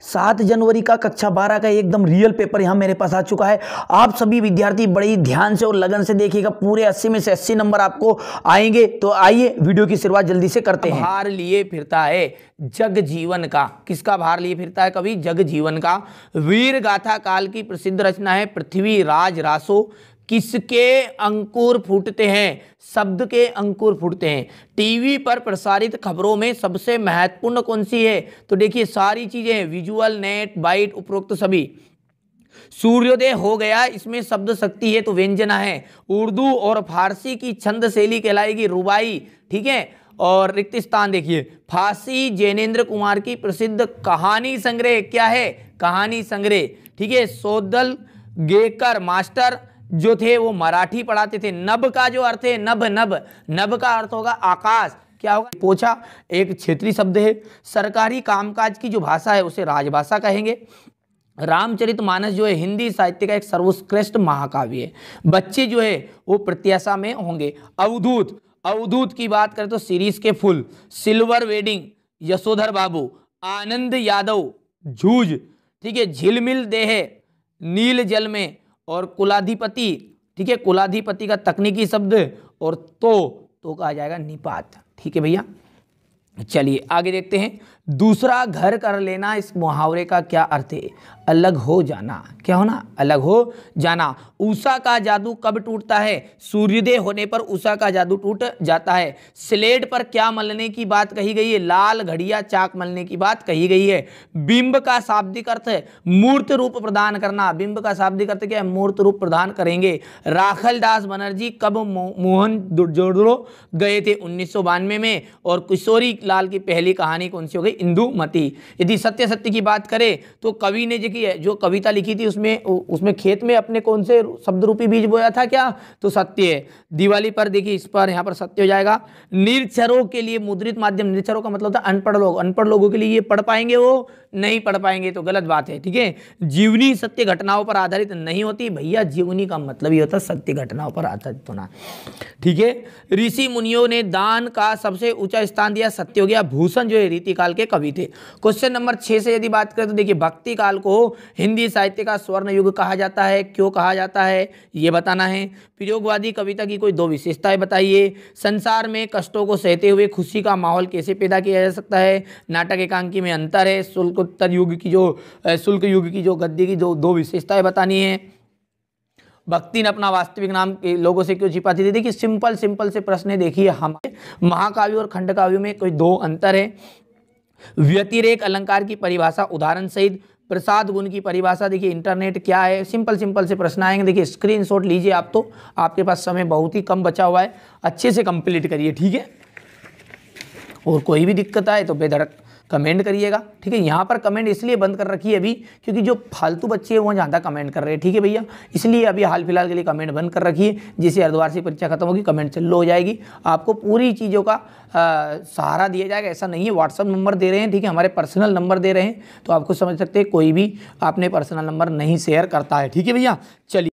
सात जनवरी का कक्षा बारह का एकदम रियल पेपर यहाँ मेरे पास आ चुका है आप सभी विद्यार्थी बड़ी ध्यान से और लगन से देखिएगा पूरे अस्सी में से अस्सी नंबर आपको आएंगे तो आइए वीडियो की शुरुआत जल्दी से करते हैं भार लिए फिरता है जग जीवन का किसका भार लिए फिरता है कभी जग जीवन का वीर गाथा काल की प्रसिद्ध रचना है पृथ्वी राज रासो किसके अंकुर फूटते हैं शब्द के अंकुर फूटते हैं टीवी पर प्रसारित खबरों में सबसे महत्वपूर्ण कौन सी है तो देखिए सारी चीज़ें विजुअल नेट बाइट उपरोक्त सभी सूर्योदय हो गया इसमें शब्द शक्ति है तो व्यंजना है उर्दू और फारसी की छंद शैली कहलाएगी रुबाई ठीक है और रिक्त स्थान देखिए फांसी जैनेन्द्र कुमार की प्रसिद्ध कहानी संग्रह क्या है कहानी संग्रह ठीक है सोदल गेकर मास्टर जो थे वो मराठी पढ़ाते थे नभ का जो अर्थ है नभ नभ नभ का अर्थ होगा आकाश क्या होगा पोछा एक क्षेत्रीय शब्द है सरकारी कामकाज की जो भाषा है उसे राजभाषा कहेंगे मानस जो है हिंदी साहित्य का एक सर्वोत्कृष्ट महाकाव्य है बच्चे जो है वो प्रत्याशा में होंगे अवधूत अवधूत की बात करें तो सीरीज के full silver wedding Yashodhar babu Anand Yadav Joojh ठीक है झिलमिल देह नील जल में और कुलाधिपति ठीक है कुलाधिपति का तकनीकी शब्द और तो तो कहा जाएगा निपात ठीक है भैया चलिए आगे देखते हैं दूसरा घर कर लेना इस मुहावरे का क्या अर्थ है अलग हो जाना क्या होना अलग हो जाना उषा का जादू कब टूटता है सूर्योदय होने पर उषा का जादू टूट जाता है स्लेट पर क्या मलने की बात कही गई है लाल घड़िया चाक मलने की बात कही गई है बिंब का शाब्दिक अर्थ है मूर्त रूप प्रदान करना बिंब का शाब्दिक अर्थ क्या है मूर्त रूप प्रदान करेंगे राखल दास बनर्जी कब मोहन जोड़ो गए थे उन्नीस में और किशोरी लाल की पहली कहानी कौन सी हो गई इंदुमती यदि सत्य सत्य की बात करें तो कवि ने जो की जो कविता लिखी थी उसमें उसमें खेत में अपने कौन से शब्द रूपी बीज बोया था क्या तो सत्य दिवाली पर देखिए इस पर यहाँ पर सत्य हो जाएगा निर्चरों के लिए मुद्रित माध्यम निर्चरों का मतलब था अनपढ़ लोग अनपढ़ लोगों के लिए ये पढ़ पाएंगे वो नहीं पढ़ पाएंगे तो गलत बात है ठीक है जीवनी सत्य घटनाओं पर आधारित नहीं होती भैया जीवनी का मतलब ही होता सत्य घटनाओं पर आधारित होना ठीक है ऋषि मुनियों ने दान का सबसे ऊंचा स्थान दिया सत्य व्यक्ति हो गया भूषण जो है रीतिकाल के कवि थे क्वेश्चन नंबर छः से यदि बात करें तो देखिए भक्ति काल को हिंदी साहित्य का स्वर्ण युग कहा जाता है क्यों कहा जाता है ये बताना है प्रयोगवादी कविता की कोई दो विशेषताएं बताइए संसार में कष्टों को सहते हुए खुशी का माहौल कैसे पैदा किया जा सकता है नाटक एकांकी में अंतर है शुल्कोत्तर युग की जो शुल्क युग की जो गद्य की जो दो विशेषताएं बतानी है भक्ति ने अपना वास्तविक नाम के लोगों से क्यों छिपाती थी देखिए सिंपल सिंपल से प्रश्न देखिए हमारे महाकाव्य और खंड काव्यों में कोई दो अंतर है व्यतिरेक अलंकार की परिभाषा उदाहरण सहित प्रसाद गुण की परिभाषा देखिए इंटरनेट क्या है सिंपल सिंपल से प्रश्न आएंगे देखिए स्क्रीनशॉट लीजिए आप तो आपके पास समय बहुत ही कम बचा हुआ है अच्छे से कंप्लीट करिए ठीक है और कोई भी दिक्कत आए तो बेधड़क कमेंट करिएगा ठीक है यहाँ पर कमेंट इसलिए बंद कर रखी है अभी क्योंकि जो फालतू बच्चे हैं वो ज़्यादा कमेंट कर रहे हैं ठीक है भैया इसलिए अभी हाल फिलहाल के लिए कमेंट बंद कर रखिए जिससे हरिद्वार से परीक्षा खत्म होगी कमेंट चल हो जाएगी आपको पूरी चीज़ों का आ, सहारा दिया जाएगा ऐसा नहीं है व्हाट्सअप नंबर दे रहे हैं ठीक है हमारे पर्सनल नंबर दे रहे हैं तो आपको समझ सकते हैं कोई भी आपने पर्सनल नंबर नहीं शेयर करता है ठीक है भैया चलिए